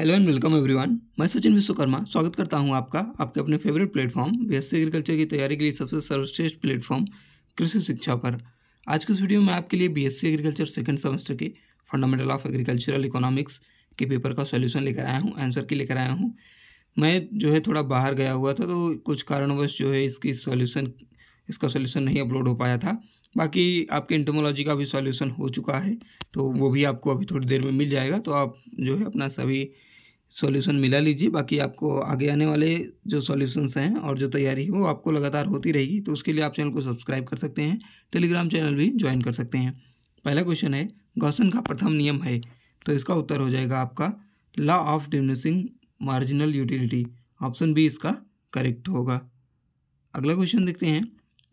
hello and welcome everyone मैं सचिन विश्वकर्मा स्वागत करता हूं आपका आपके अपने फेवरेट प्लेटफॉर्म बीएससी एग्रीकल्चर की तैयारी के लिए सबसे सर्वश्रेष्ठ प्लेटफॉर्म कृषि शिक्षा पर आज के इस वीडियो में आपके लिए बीएससी एग्रीकल्चर सेकंड सेमेस्टर के फंडामेंटल ऑफ एग्रीकल्चरल इकोनॉमिक्स के पेपर का सोल्यूशन लेकर आया हूँ आंसर की लेकर आया हूँ मैं जो है थोड़ा बाहर गया हुआ था तो कुछ कारणवश जो है इसकी सोल्यूशन इसका सोल्यूशन नहीं अपलोड हो पाया था बाकी आपके इंटोमोलॉजी का भी सॉल्यूशन हो चुका है तो वो भी आपको अभी थोड़ी देर में मिल जाएगा तो आप जो है अपना सभी सॉल्यूशन मिला लीजिए बाकी आपको आगे आने वाले जो सॉल्यूशंस हैं और जो तैयारी है वो आपको लगातार होती रहेगी तो उसके लिए आप चैनल को सब्सक्राइब कर सकते हैं टेलीग्राम चैनल भी ज्वाइन कर सकते हैं पहला क्वेश्चन है गौसन का प्रथम नियम है तो इसका उत्तर हो जाएगा आपका law of diminishing marginal utility option B इसका करेक्ट होगा अगला क्वेश्चन देखते हैं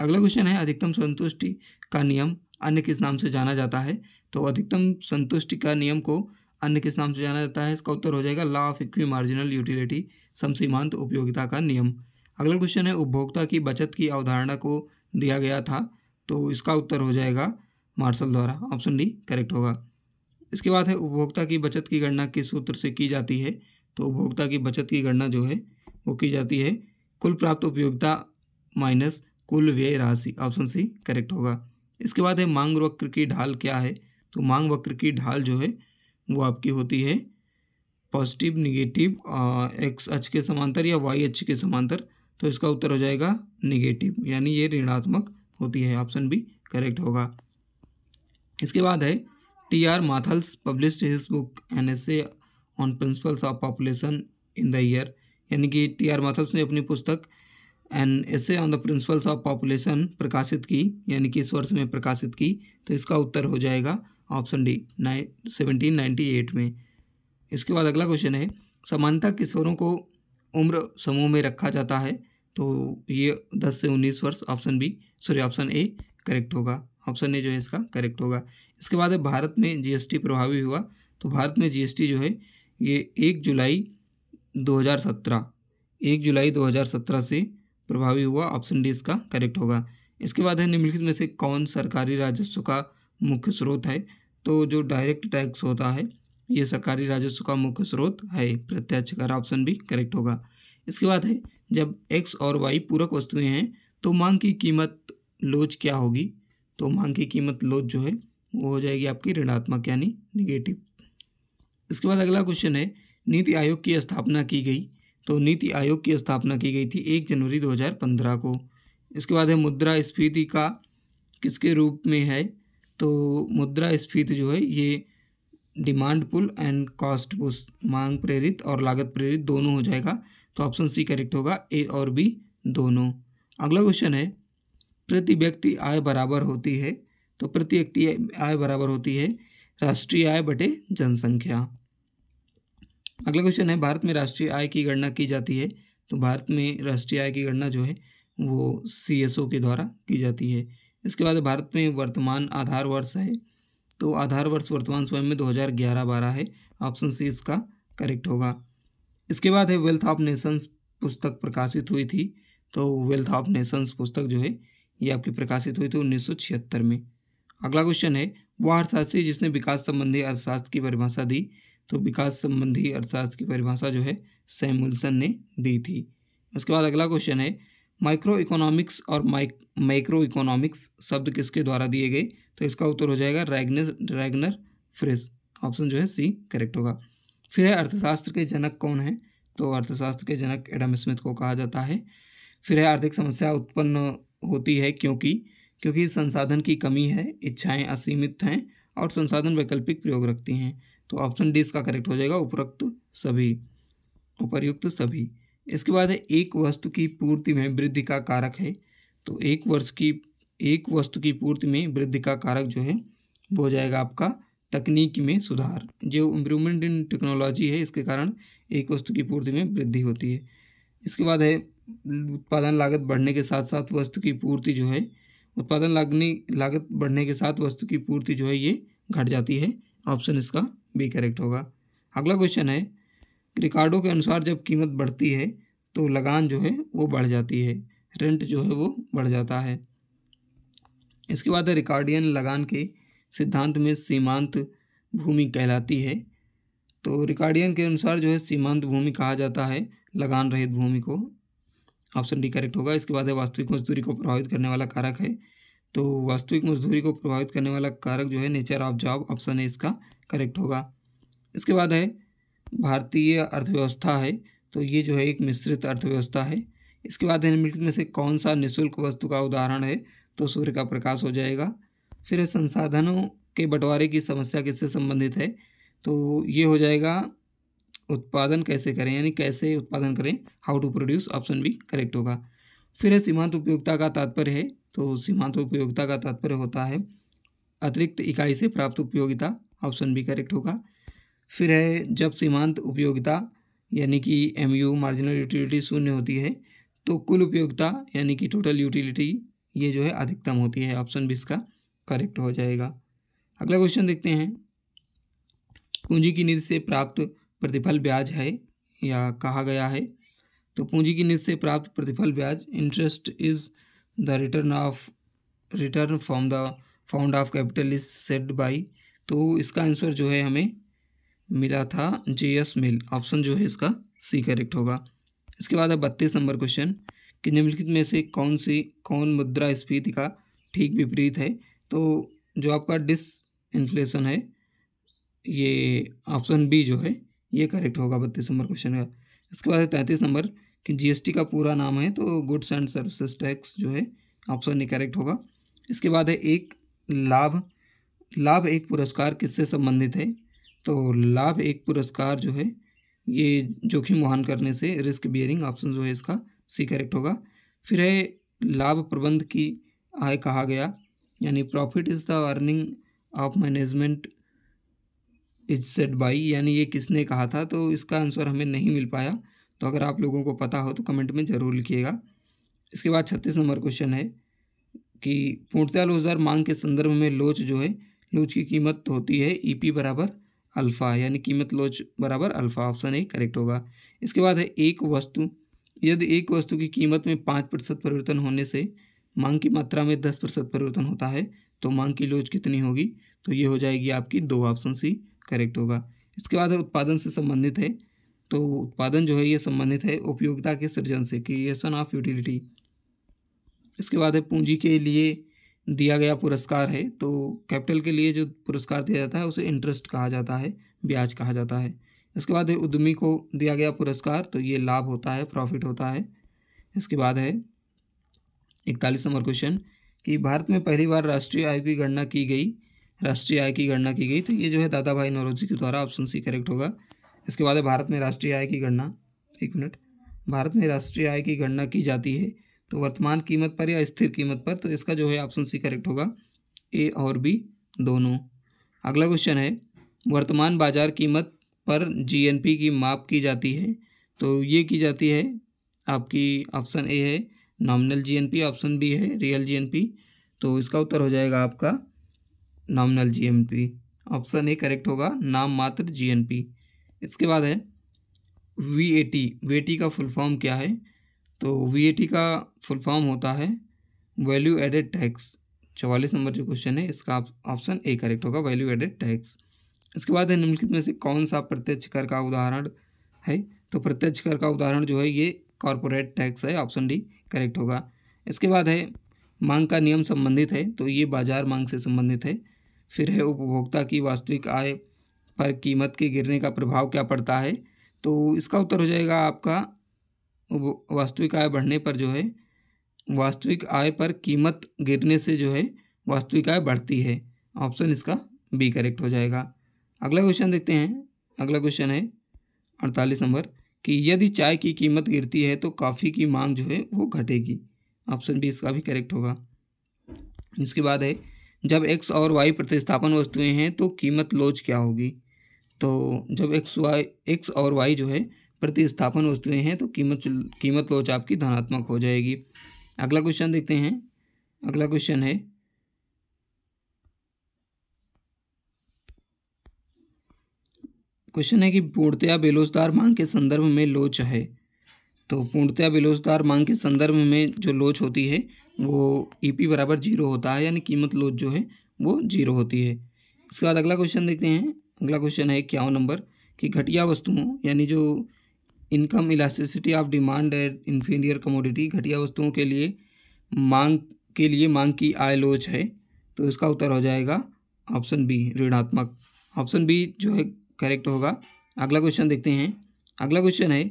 अगला क्वेश्चन है अधिकतम संतुष्टि का नियम अन्य किस नाम से जाना जाता है तो अधिकतम संतुष्टि का नियम को अन्य किस नाम से जाना जाता है इसका उत्तर हो जाएगा law of equi marginal utility समसीमांत उपयोगिता का नियम अगला क्वेश्चन है उपभोक्ता की बचत की अवधारणा को दिया गया था तो इसका उत्तर हो जाएगा मार्शल द्वारा ऑप्शन डी करेक्ट होगा इसके बाद है उपभोक्ता की बचत की गणना किस सूत्र से की जाती है तो उपभोक्ता की बचत की गणना जो है वो की जाती है कुल प्राप्त उपयोगिता माइनस कुल व्यय राशि ऑप्शन सी करेक्ट होगा इसके बाद है मांग वक्र की ढाल क्या है तो मांग वक्र की ढाल जो है वो आपकी होती है पॉजिटिव निगेटिव एक्स एच के समांतर या वाई एच के समांतर तो इसका उत्तर हो जाएगा निगेटिव यानी ये ऋणात्मक होती है ऑप्शन बी करेक्ट होगा इसके बाद है T R Malthus publish his book an essay on principles of population in the year यानी कि टी आर माथल्स ने अपनी पुस्तक an essay on the principles of population प्रकाशित की यानी कि इस वर्ष में प्रकाशित की तो इसका उत्तर हो जाएगा option D nine seventeen ninety eight में इसके बाद अगला क्वेश्चन है समानता किशोरों को उम्र समूह में रखा जाता है तो ये दस से उन्नीस वर्ष option B sorry option A correct होगा ऑप्शन ए जो है इसका करेक्ट होगा इसके बाद है भारत में जीएसटी प्रभावी हुआ तो भारत में जीएसटी जो है ये एक जुलाई 2017 एक जुलाई 2017 से प्रभावी हुआ ऑप्शन डी इसका करेक्ट होगा इसके बाद है निम्नलिखित में से कौन सरकारी राजस्व का मुख्य स्रोत है तो जो डायरेक्ट टैक्स होता है ये सरकारी राजस्व का मुख्य स्रोत है प्रत्यक्ष कर ऑप्शन भी करेक्ट होगा इसके बाद है जब एक्स और वाई पूरक वस्तुएं हैं तो मांग की कीमत लोच क्या होगी तो मांग की कीमत लोच जो है वो हो जाएगी आपकी ऋणात्मक यानी निगेटिव इसके बाद अगला क्वेश्चन है नीति आयोग की स्थापना की गई तो नीति आयोग की स्थापना की गई थी एक जनवरी 2015 को इसके बाद है मुद्रा स्फीति का किसके रूप में है तो मुद्रा स्फीति जो है ये demand pull and cost push मांग प्रेरित और लागत प्रेरित दोनों हो जाएगा तो ऑप्शन सी करेक्ट होगा ए और बी दोनों अगला क्वेश्चन है प्रति व्यक्ति आय बराबर होती है तो प्रति व्यक्ति आय बराबर होती है राष्ट्रीय आय बटे जनसंख्या अगला क्वेश्चन है भारत में राष्ट्रीय आय की गणना की जाती है तो भारत में राष्ट्रीय आय की गणना जो है वो सी के द्वारा की जाती है इसके बाद भारत में वर्तमान आधार वर्ष है तो आधार वर्ष वर्तमान समय में 2011-12 है ऑप्शन सी इसका करेक्ट होगा इसके बाद है वेल्थ ऑफ नेशंस पुस्तक प्रकाशित हुई थी तो वेल्थ ऑफ नेशंस पुस्तक जो है ये आपकी प्रकाशित हुई थी उन्नीस में अगला क्वेश्चन है वह अर्थशास्त्री जिसने विकास संबंधी अर्थशास्त्र की परिभाषा दी तो विकास संबंधी अर्थशास्त्र की परिभाषा जो है सैमुलसन ने दी थी उसके बाद अगला क्वेश्चन है माइक्रो इकोनॉमिक्स और माइक माइक्रो इकोनॉमिक्स शब्द किसके द्वारा दिए गए तो इसका उत्तर हो जाएगा रैगनर रैगनर फ्रेस ऑप्शन जो है सी करेक्ट होगा फिर है अर्थशास्त्र के जनक कौन है तो अर्थशास्त्र के जनक एडम स्मिथ को कहा जाता है फिर है आर्थिक समस्या उत्पन्न होती है क्योंकि क्योंकि संसाधन की कमी है इच्छाएं असीमित हैं और संसाधन वैकल्पिक प्रयोग रखती हैं तो ऑप्शन डी इसका करेक्ट हो जाएगा उपरोक्त सभी उपर्युक्त सभी इसके बाद है एक वस्तु की पूर्ति में वृद्धि का कारक है तो एक वर्ष की एक वस्तु की पूर्ति में वृद्धि का कारक जो है वो हो जाएगा आपका तकनीक में सुधार जो इम्प्रूवमेंट इन टेक्नोलॉजी है इसके कारण एक वस्तु की पूर्ति में वृद्धि होती है इसके बाद है उत्पादन लागत बढ़ने के साथ साथ वस्तु की पूर्ति जो है उत्पादन लागने लागत बढ़ने के साथ वस्तु की पूर्ति जो है ये घट जाती है ऑप्शन इसका बी करेक्ट होगा अगला क्वेश्चन है रिकार्डो के अनुसार जब कीमत बढ़ती है तो लगान जो है वो बढ़ जाती है रेंट जो है वो बढ़ जाता है इसके बाद रिकॉर्डियन लगान के सिद्धांत में सीमांत भूमि कहलाती है तो रिकॉर्डियन के अनुसार जो है सीमांत भूमि कहा जाता है लगान रहित भूमि को ऑप्शन डी करेक्ट होगा इसके बाद है वास्तविक मजदूरी को प्रभावित करने वाला कारक है तो वास्तविक मजदूरी को प्रभावित करने वाला कारक जो है नेचर ऑफ जॉब ऑप्शन है इसका करेक्ट होगा इसके बाद है भारतीय अर्थव्यवस्था है तो ये जो है एक मिश्रित अर्थव्यवस्था है इसके बाद निम्नलिखित में से कौन सा निःशुल्क वस्तु का उदाहरण है तो सूर्य का प्रकाश हो जाएगा फिर संसाधनों के बंटवारे की समस्या किससे संबंधित है तो ये हो जाएगा उत्पादन कैसे करें यानी कैसे उत्पादन करें हाउ टू प्रोड्यूस ऑप्शन भी करेक्ट होगा फिर है सीमांत उपयोगिता का तात्पर्य है तो सीमांत उपयोगिता का तात्पर्य होता है अतिरिक्त इकाई से प्राप्त उपयोगिता ऑप्शन भी करेक्ट होगा फिर है जब सीमांत उपयोगिता यानी कि एम यू मार्जिनल यूटिलिटी शून्य होती है तो कुल उपयोगिता यानी कि टोटल यूटिलिटी ये जो है अधिकतम होती है ऑप्शन बीस का करेक्ट हो जाएगा अगला क्वेश्चन देखते हैं पूंजी की निधि से प्राप्त प्रतिफल ब्याज है या कहा गया है तो पूंजी की निधि से प्राप्त प्रतिफल ब्याज interest is the return of return from the found of capital is set by तो इसका आंसर जो है हमें मिला था जे एस मिल ऑप्शन जो है इसका सी करेक्ट होगा इसके बाद है बत्तीस नंबर क्वेश्चन कि निम्नलिखित में से कौन सी कौन मुद्रा स्फीति का ठीक विपरीत है तो जो आपका डिस इन्फ्लेशन है ये ऑप्शन बी जो है ये करेक्ट होगा बत्तीस नंबर क्वेश्चन का इसके बाद है तैंतीस नंबर कि जीएसटी का पूरा नाम है तो गुड्स एंड सर्विसेज टैक्स जो है ऑप्शन ये करेक्ट होगा इसके बाद है एक लाभ लाभ एक पुरस्कार किससे संबंधित है तो लाभ एक पुरस्कार जो है ये जोखिम वहन करने से रिस्क बियरिंग ऑप्शन जो है इसका सी करेक्ट होगा फिर है लाभ प्रबंध की आय कहा गया यानी profit is the earning of management is set by यानी ये किसने कहा था तो इसका आंसर हमें नहीं मिल पाया तो अगर आप लोगों को पता हो तो कमेंट में ज़रूर लिखिएगा इसके बाद छत्तीस नंबर क्वेश्चन है कि पूर्णतया लोजदार मांग के संदर्भ में लोच जो है लोच की कीमत होती है ई e पी बराबर अल्फ़ा यानी कीमत लोच बराबर अल्फ़ा ऑप्शन ए करेक्ट होगा इसके बाद है एक वस्तु यदि एक वस्तु की कीमत में पाँच प्रतिशत परिवर्तन होने से मांग की मात्रा में दस प्रतिशत परिवर्तन होता है तो मांग की लोच कितनी होगी तो ये हो जाएगी आपकी दो ऑप्शन सी करेक्ट होगा इसके बाद उत्पादन से संबंधित है तो उत्पादन जो है ये संबंधित है उपयोगिता के सृजन से क्रिएशन ऑफ यूटिलिटी इसके बाद है पूंजी के लिए दिया गया पुरस्कार है तो कैपिटल के लिए जो पुरस्कार दिया जाता है उसे इंटरेस्ट कहा जाता है ब्याज कहा जाता है इसके बाद है उद्यमी को दिया गया पुरस्कार तो ये लाभ होता है प्रॉफिट होता है इसके बाद है इकतालीस नंबर क्वेश्चन कि भारत में पहली बार राष्ट्रीय आय की गणना की गई राष्ट्रीय आय की गणना की गई तो ये जो है दादा भाई नौरोजी के द्वारा ऑप्शन सी करेक्ट होगा इसके बाद है भारत में राष्ट्रीय आय की गणना एक मिनट भारत में राष्ट्रीय आय की गणना की जाती है तो वर्तमान कीमत पर या स्थिर कीमत पर तो इसका जो है ऑप्शन सी करेक्ट होगा ए और बी दोनों अगला क्वेश्चन है वर्तमान बाजार कीमत पर जीएनपी की माप की जाती है तो ये की जाती है आपकी ऑप्शन ए है नॉमिनल जीएनपी ऑप्शन बी है रियल जीएनपी तो इसका उत्तर हो जाएगा आपका nominal GNP option A correct होगा नाम मात्र जीएनपी इसके बाद है वीएटी वीएटी का फुल फॉर्म क्या है तो वी का फुल फॉर्म होता है वैल्यू एडेड टैक्स चौवालीस नंबर जो क्वेश्चन है इसका ऑप्शन ए करेक्ट होगा वैल्यू एडेड टैक्स इसके बाद है निम्नलिखित में से कौन सा प्रत्यक्ष कर का उदाहरण है तो प्रत्यक्ष कर का उदाहरण जो है ये कॉरपोरेट टैक्स है ऑप्शन डी करेक्ट होगा इसके बाद है मांग का नियम संबंधित है तो ये बाजार मांग से संबंधित है फिर है उपभोक्ता की वास्तविक आय पर कीमत के गिरने का प्रभाव क्या पड़ता है तो इसका उत्तर हो जाएगा आपका वास्तविक आय बढ़ने पर जो है वास्तविक आय पर कीमत गिरने से जो है वास्तविक आय बढ़ती है ऑप्शन इसका बी करेक्ट हो जाएगा अगला क्वेश्चन देखते हैं अगला क्वेश्चन है अड़तालीस नंबर कि यदि चाय की कीमत गिरती है तो कॉफ़ी की मांग जो है वो घटेगी ऑप्शन बी इसका भी करेक्ट होगा इसके बाद है जब एक्स और वाई प्रतिस्थापन वस्तुएं हैं तो कीमत लोच क्या होगी तो जब एक्स वाई एक्स और वाई जो है प्रतिस्थापन वस्तुएं हैं तो कीमत कीमत लोच आपकी धनात्मक हो जाएगी अगला क्वेश्चन देखते हैं अगला क्वेश्चन है क्वेश्चन है कि पूर्णतया बेलोचदार मांग के संदर्भ में लोच है तो पूर्णतया बेलोचदार मांग के संदर्भ में जो लोच होती है वो ई e पी बराबर जीरो होता है यानी कीमत लोच जो है वो जीरो होती है इसके बाद अगला क्वेश्चन देखते हैं अगला क्वेश्चन है क्या नंबर कि घटिया वस्तुओं यानी जो income elasticity of demand at inferior commodity घटिया वस्तुओं के लिए मांग के लिए मांग की आय लोच है तो इसका उत्तर हो जाएगा ऑप्शन बी ऋणात्मक ऑप्शन बी जो है करेक्ट होगा अगला क्वेश्चन देखते हैं अगला क्वेश्चन है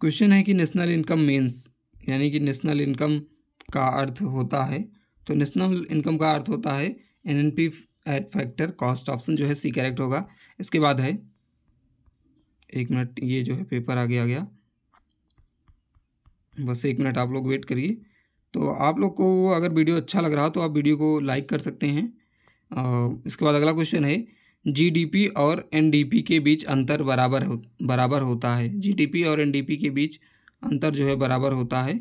क्वेश्चन है कि नेशनल इनकम मेंस यानी कि नेशनल इनकम का अर्थ होता है तो नेशनल इनकम का अर्थ होता है N N P at factor cost option जो है सी करेक्ट होगा इसके बाद है एक मिनट ये जो है पेपर आगे आ गया बस एक मिनट आप लोग वेट करिए तो आप लोग को अगर वीडियो अच्छा लग रहा तो आप वीडियो को लाइक कर सकते हैं इसके बाद अगला क्वेश्चन है जीडीपी और एनडीपी के बीच अंतर बराबर हो बराबर होता है जीडीपी और एनडीपी के बीच अंतर जो है बराबर होता है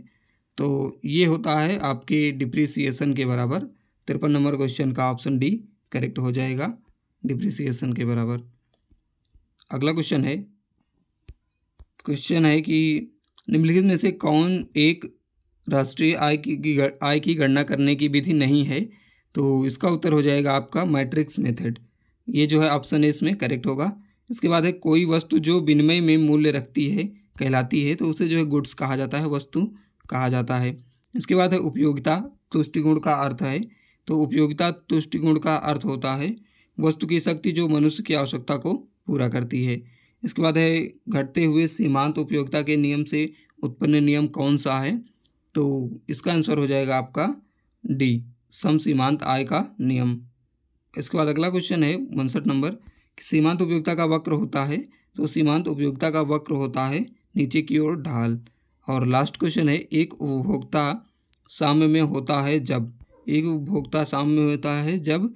तो ये होता है आपके डिप्रिसिएशन के बराबर तिरपन नंबर क्वेश्चन का ऑप्शन डी करेक्ट हो जाएगा डिप्रिसिएशन के बराबर अगला क्वेश्चन है क्वेश्चन है कि निम्नलिखित में से कौन एक राष्ट्रीय आय की आय की गणना करने की विधि नहीं है तो इसका उत्तर हो जाएगा आपका मैट्रिक्स मेथड ये जो है ऑप्शन ए इसमें करेक्ट होगा इसके बाद है कोई वस्तु जो विनिमय में मूल्य रखती है कहलाती है तो उसे जो है गुड्स कहा जाता है वस्तु कहा जाता है इसके बाद है उपयोगिता तुष्टिगुण का अर्थ है तो उपयोगिता तुष्टिगुण का अर्थ होता है वस्तु की शक्ति जो मनुष्य की आवश्यकता को पूरा करती है इसके बाद है घटते हुए सीमांत उपयोगिता के नियम से उत्पन्न नियम कौन सा है तो इसका आंसर हो जाएगा आपका डी सम सीमांत आय का नियम इसके बाद अगला क्वेश्चन है उनसठ नंबर कि सीमांत उपयोगिता का वक्र होता है तो सीमांत उपयोगिता का वक्र होता है नीचे की ओर ढाल और लास्ट क्वेश्चन है एक उपभोक्ता साम्य में होता है जब एक उपभोक्ता साम्य होता है जब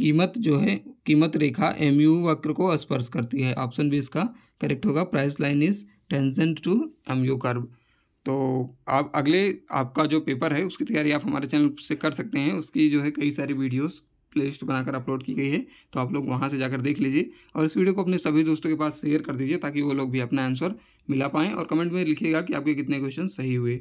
कीमत जो है कीमत रेखा एम यू वक्र को स्पर्श करती है ऑप्शन बी इसका करेक्ट होगा price line is tangent to M U curve तो आप अगले आपका जो पेपर है उसकी तैयारी आप हमारे चैनल से कर सकते हैं उसकी जो है कई सारी वीडियोस प्लेलिस्ट बनाकर अपलोड की गई है तो आप लोग वहाँ से जाकर देख लीजिए और इस वीडियो को अपने सभी दोस्तों के पास शेयर कर दीजिए ताकि वो लोग भी अपना आंसर मिला पाएँ और कमेंट में लिखिएगा कि आपके कितने क्वेश्चन सही हुए